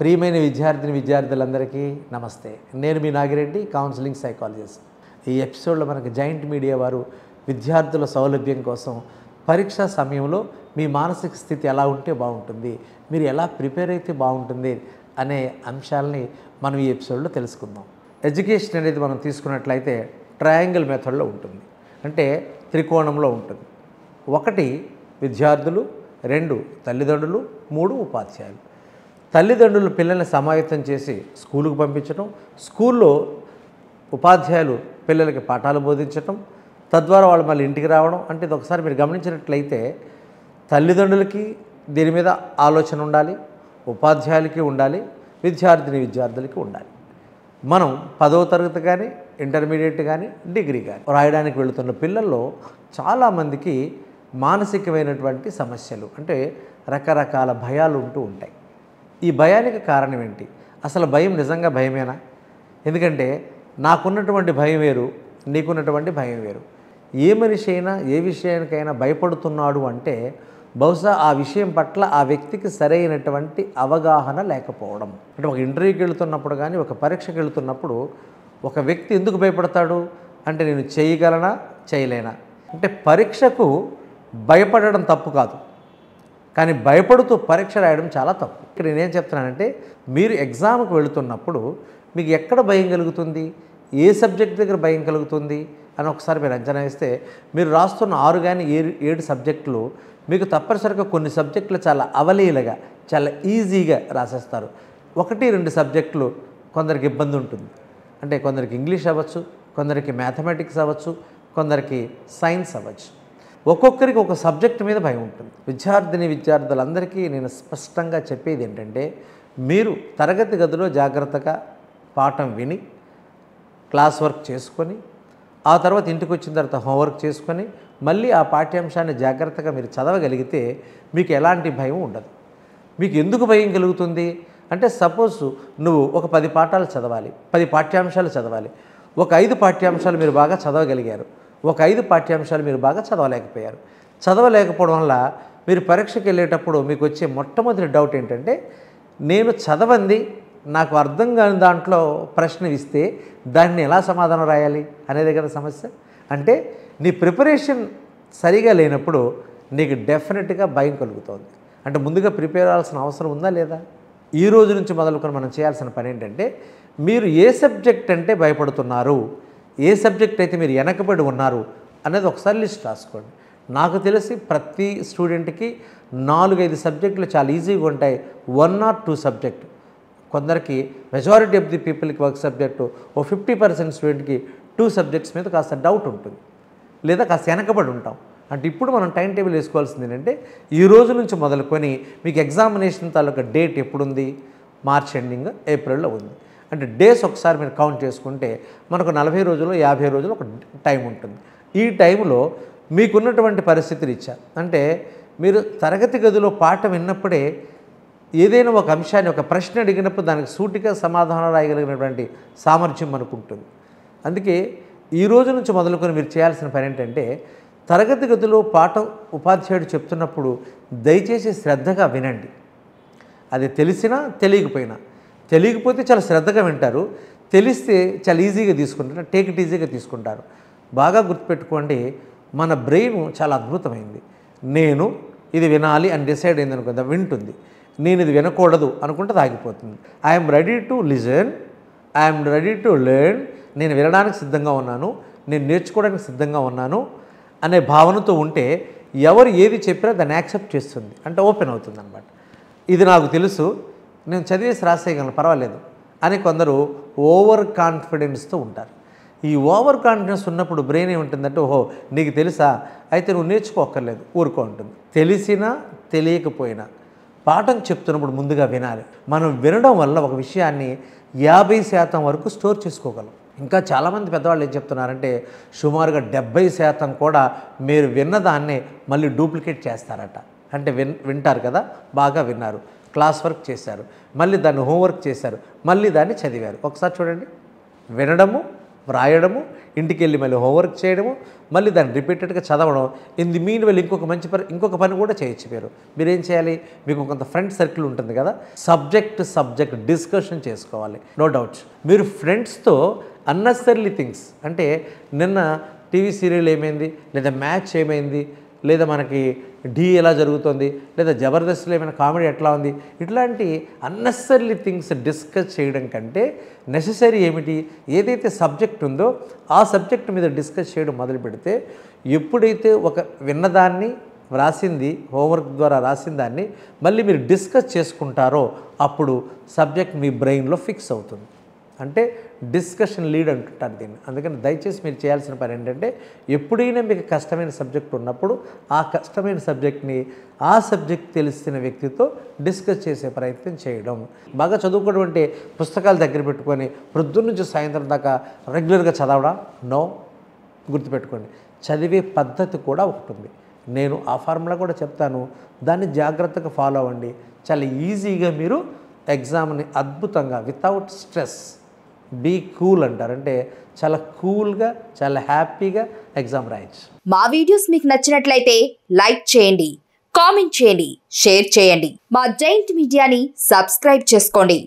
ప్రియమైన విద్యార్థిని విద్యార్థులందరికీ నమస్తే నేను మీ నాగిరెడ్డి కౌన్సిలింగ్ సైకాలజిస్ట్ ఈ ఎపిసోడ్లో మనకు జాయింట్ మీడియా వారు విద్యార్థుల సౌలభ్యం కోసం పరీక్ష సమయంలో మీ మానసిక స్థితి ఎలా ఉంటే బాగుంటుంది మీరు ఎలా ప్రిపేర్ అయితే బాగుంటుంది అనే అంశాలని మనం ఈ ఎపిసోడ్లో తెలుసుకుందాం ఎడ్యుకేషన్ అనేది మనం తీసుకున్నట్లయితే ట్రయాంగిల్ మెథడ్లో ఉంటుంది అంటే త్రికోణంలో ఉంటుంది ఒకటి విద్యార్థులు రెండు తల్లిదండ్రులు మూడు ఉపాధ్యాయులు తల్లిదండ్రులు పిల్లల్ని సమాయత్తం చేసి స్కూలుకు పంపించడం స్కూల్లో ఉపాధ్యాయులు పిల్లలకి పాఠాలు బోధించటం తద్వారా వాళ్ళు మళ్ళీ ఇంటికి రావడం అంటే ఇది ఒకసారి మీరు గమనించినట్లయితే తల్లిదండ్రులకి దీని మీద ఆలోచన ఉండాలి ఉపాధ్యాయులకి ఉండాలి విద్యార్థిని విద్యార్థులకి ఉండాలి మనం పదవ తరగతి కానీ ఇంటర్మీడియట్ కానీ డిగ్రీ కానీ రాయడానికి వెళుతున్న పిల్లల్లో చాలామందికి మానసికమైనటువంటి సమస్యలు అంటే రకరకాల భయాలు ఉంటూ ఉంటాయి ఈ భయానికి కారణం ఏంటి అసలు భయం నిజంగా భయమేనా ఎందుకంటే నాకున్నటువంటి భయం వేరు నీకున్నటువంటి భయం వేరు ఏ మనిషి అయినా ఏ విషయానికైనా భయపడుతున్నాడు అంటే బహుశా ఆ విషయం పట్ల ఆ వ్యక్తికి సరైనటువంటి అవగాహన లేకపోవడం అంటే ఒక ఇంటర్వ్యూకి వెళుతున్నప్పుడు కానీ ఒక పరీక్షకి వెళుతున్నప్పుడు ఒక వ్యక్తి ఎందుకు భయపడతాడు అంటే నేను చేయగలనా చేయలేనా అంటే పరీక్షకు భయపడడం తప్పు కాదు కానీ భయపడుతూ పరీక్ష రాయడం చాలా తప్పు ఇక్కడ నేనేం చెప్తున్నానంటే మీరు ఎగ్జామ్కి వెళుతున్నప్పుడు మీకు ఎక్కడ భయం కలుగుతుంది ఏ సబ్జెక్ట్ దగ్గర భయం కలుగుతుంది అని ఒకసారి మీరు అంచనా వేస్తే మీరు రాస్తున్న ఆరు కానీ ఏడు ఏడు సబ్జెక్టులు మీకు తప్పనిసరిగా కొన్ని సబ్జెక్టులు చాలా అవలీలగా చాలా ఈజీగా రాసేస్తారు ఒకటి రెండు సబ్జెక్టులు కొందరికి ఇబ్బంది ఉంటుంది అంటే కొందరికి ఇంగ్లీష్ అవ్వచ్చు కొందరికి మ్యాథమెటిక్స్ అవ్వచ్చు కొందరికి సైన్స్ అవ్వచ్చు ఒక్కొక్కరికి ఒక సబ్జెక్ట్ మీద భయం ఉంటుంది విద్యార్థిని విద్యార్థులందరికీ నేను స్పష్టంగా చెప్పేది ఏంటంటే మీరు తరగతి గదిలో జాగ్రత్తగా పాఠం విని క్లాస్ వర్క్ చేసుకొని ఆ తర్వాత ఇంటికి వచ్చిన తర్వాత హోంవర్క్ చేసుకొని మళ్ళీ ఆ పాఠ్యాంశాన్ని జాగ్రత్తగా మీరు చదవగలిగితే మీకు ఎలాంటి భయం ఉండదు మీకు ఎందుకు భయం కలుగుతుంది అంటే సపోజ్ నువ్వు ఒక పది పాఠాలు చదవాలి పది పాఠ్యాంశాలు చదవాలి ఒక ఐదు పాఠ్యాంశాలు మీరు బాగా చదవగలిగారు ఒక ఐదు పాఠ్యాంశాలు మీరు బాగా చదవలేకపోయారు చదవలేకపోవడం వల్ల మీరు పరీక్షకి వెళ్ళేటప్పుడు మీకు వచ్చే మొట్టమొదటి డౌట్ ఏంటంటే నేను చదవంది నాకు అర్థం కాని దాంట్లో ప్రశ్న ఇస్తే దాన్ని ఎలా సమాధానం రాయాలి అనేది కదా సమస్య అంటే నీ ప్రిపరేషన్ సరిగా లేనప్పుడు నీకు డెఫినెట్గా భయం కలుగుతుంది అంటే ముందుగా ప్రిపేర్ అవ్వాల్సిన అవసరం ఉందా లేదా ఈ రోజు నుంచి మొదలుకొని మనం చేయాల్సిన పని ఏంటంటే మీరు ఏ సబ్జెక్ట్ అంటే భయపడుతున్నారు ఏ సబ్జెక్ట్ అయితే మీరు వెనకబడి ఉన్నారు అనేది ఒకసారి లిస్ట్ రాసుకోండి నాకు తెలిసి ప్రతి స్టూడెంట్కి నాలుగైదు సబ్జెక్టులు చాలా ఈజీగా ఉంటాయి వన్ ఆర్ టూ సబ్జెక్ట్ కొందరికి మెజారిటీ ఆఫ్ ది పీపుల్కి ఒక సబ్జెక్టు ఓ ఫిఫ్టీ పర్సెంట్ స్టూడెంట్కి టూ సబ్జెక్ట్స్ మీద కాస్త డౌట్ ఉంటుంది లేదా కాస్త వెనకబడి ఉంటాం అంటే ఇప్పుడు మనం టైం టేబుల్ వేసుకోవాల్సింది ఏంటంటే ఈ రోజు నుంచి మొదలుకొని మీకు ఎగ్జామినేషన్ తాలూకా డేట్ ఎప్పుడుంది మార్చ్ ఎండింగ్ ఏప్రిల్లో ఉంది అంటే డేస్ ఒకసారి మీరు కౌంట్ చేసుకుంటే మనకు నలభై రోజులు యాభై రోజులు ఒక టైం ఉంటుంది ఈ టైంలో మీకున్నటువంటి పరిస్థితులు ఇచ్చా అంటే మీరు తరగతి గదిలో పాఠం విన్నప్పుడే ఏదైనా ఒక అంశాన్ని ఒక ప్రశ్న అడిగినప్పుడు దానికి సూటిగా సమాధానం రాయగలిగినటువంటి సామర్థ్యం అనుకుంటుంది అందుకే ఈ రోజు నుంచి మొదలుకొని మీరు చేయాల్సిన పని ఏంటంటే తరగతి గదిలో పాఠం ఉపాధ్యాయుడు చెప్తున్నప్పుడు దయచేసి శ్రద్ధగా వినండి అది తెలిసినా తెలియకపోయినా తెలియకపోతే చాలా శ్రద్ధగా వింటారు తెలిస్తే చాలా ఈజీగా తీసుకుంటారు టేక్ ఇట్ ఈజీగా తీసుకుంటారు బాగా గుర్తుపెట్టుకోండి మన బ్రెయిన్ చాలా అద్భుతమైంది నేను ఇది వినాలి అని డిసైడ్ అయింది అనుకుంది వింటుంది నేను ఇది వినకూడదు అనుకుంటే ఆగిపోతుంది I'm ready to listen I'm ready to learn నేను వినడానికి సిద్ధంగా ఉన్నాను నేను నేర్చుకోవడానికి సిద్ధంగా ఉన్నాను అనే భావనతో ఉంటే ఎవరు ఏది చెప్పినా దాన్ని యాక్సెప్ట్ చేస్తుంది అంటే ఓపెన్ అవుతుంది అనమాట ఇది నాకు తెలుసు నేను చదివేసి రాసేయగలను పర్వాలేదు అని కొందరు ఓవర్ కాన్ఫిడెన్స్తో ఉంటారు ఈ ఓవర్ కాన్ఫిడెన్స్ ఉన్నప్పుడు బ్రెయిన్ ఏముంటుందంటే ఓహో నీకు తెలుసా అయితే నువ్వు నేర్చుకోక్కర్లేదు ఊరుకో ఉంటుంది తెలిసినా తెలియకపోయినా పాఠం చెప్తున్నప్పుడు ముందుగా వినాలి మనం వినడం వల్ల ఒక విషయాన్ని యాభై శాతం వరకు స్టోర్ చేసుకోగలం ఇంకా చాలామంది పెద్దవాళ్ళు ఏం చెప్తున్నారంటే సుమారుగా డెబ్బై శాతం కూడా మీరు విన్నదాన్నే మళ్ళీ డూప్లికేట్ చేస్తారట అంటే విన్ వింటారు కదా బాగా విన్నారు క్లాస్ వర్క్ చేశారు మళ్ళీ దాన్ని హోంవర్క్ చేశారు మళ్ళీ దాన్ని చదివారు ఒకసారి చూడండి వినడము వ్రాయడము ఇంటికి వెళ్ళి మళ్ళీ హోంవర్క్ చేయడము మళ్ళీ దాన్ని రిపీటెడ్గా చదవడం ఇన్ ది మీన్ వెళ్ళి ఇంకొక మంచి పని ఇంకొక పని కూడా చేయొచ్చు మీరు మీరేం చేయాలి మీకు కొంత ఫ్రెండ్ సర్కిల్ ఉంటుంది కదా సబ్జెక్ట్ సబ్జెక్ట్ డిస్కషన్ చేసుకోవాలి నో డౌట్స్ మీరు ఫ్రెండ్స్తో అన్నెసర్లీ థింగ్స్ అంటే నిన్న టీవీ సీరియల్ ఏమైంది లేదా మ్యాచ్ ఏమైంది లేదా మనకి ఢీ ఎలా జరుగుతుంది లేదా జబర్దస్త్లో ఏమైనా కామెడీ ఎట్లా ఉంది ఇట్లాంటి అన్నెసరీ థింగ్స్ డిస్కస్ చేయడం కంటే నెససరీ ఏమిటి ఏదైతే సబ్జెక్ట్ ఉందో ఆ సబ్జెక్ట్ మీద డిస్కస్ చేయడం మొదలు పెడితే ఎప్పుడైతే ఒక విన్నదాన్ని వ్రాసింది హోంవర్క్ ద్వారా రాసిన దాన్ని మళ్ళీ మీరు డిస్కస్ చేసుకుంటారో అప్పుడు సబ్జెక్ట్ మీ బ్రెయిన్లో ఫిక్స్ అవుతుంది అంటే డిస్కషన్ లీడ్ అంటుంటారు దీన్ని అందుకని దయచేసి మీరు చేయాల్సిన పని ఏంటంటే ఎప్పుడైనా మీకు కష్టమైన సబ్జెక్ట్ ఉన్నప్పుడు ఆ కష్టమైన సబ్జెక్ట్ని ఆ సబ్జెక్ట్ తెలిసిన వ్యక్తితో డిస్కస్ చేసే ప్రయత్నం చేయడం బాగా చదువుకున్నటువంటి పుస్తకాలు దగ్గర పెట్టుకొని నుంచి సాయంత్రం దాకా రెగ్యులర్గా చదవడం నో గుర్తుపెట్టుకోండి చదివే పద్ధతి కూడా ఒకటి ఉంది నేను ఆ ఫార్ములా కూడా చెప్తాను దాన్ని జాగ్రత్తగా ఫాలో అవ్వండి చాలా ఈజీగా మీరు ఎగ్జామ్ని అద్భుతంగా వితౌట్ స్ట్రెస్ బీ కూల్ అంటారు అంటే చాలా కూల్గా చాలా హ్యాపీగా ఎగ్జామ్ రాయొచ్చు మా వీడియోస్ మీకు నచ్చినట్లయితే లైక్ చేయండి కామెంట్ చేయండి షేర్ చేయండి మా జైంట్ మీడియాని సబ్స్క్రైబ్ చేసుకోండి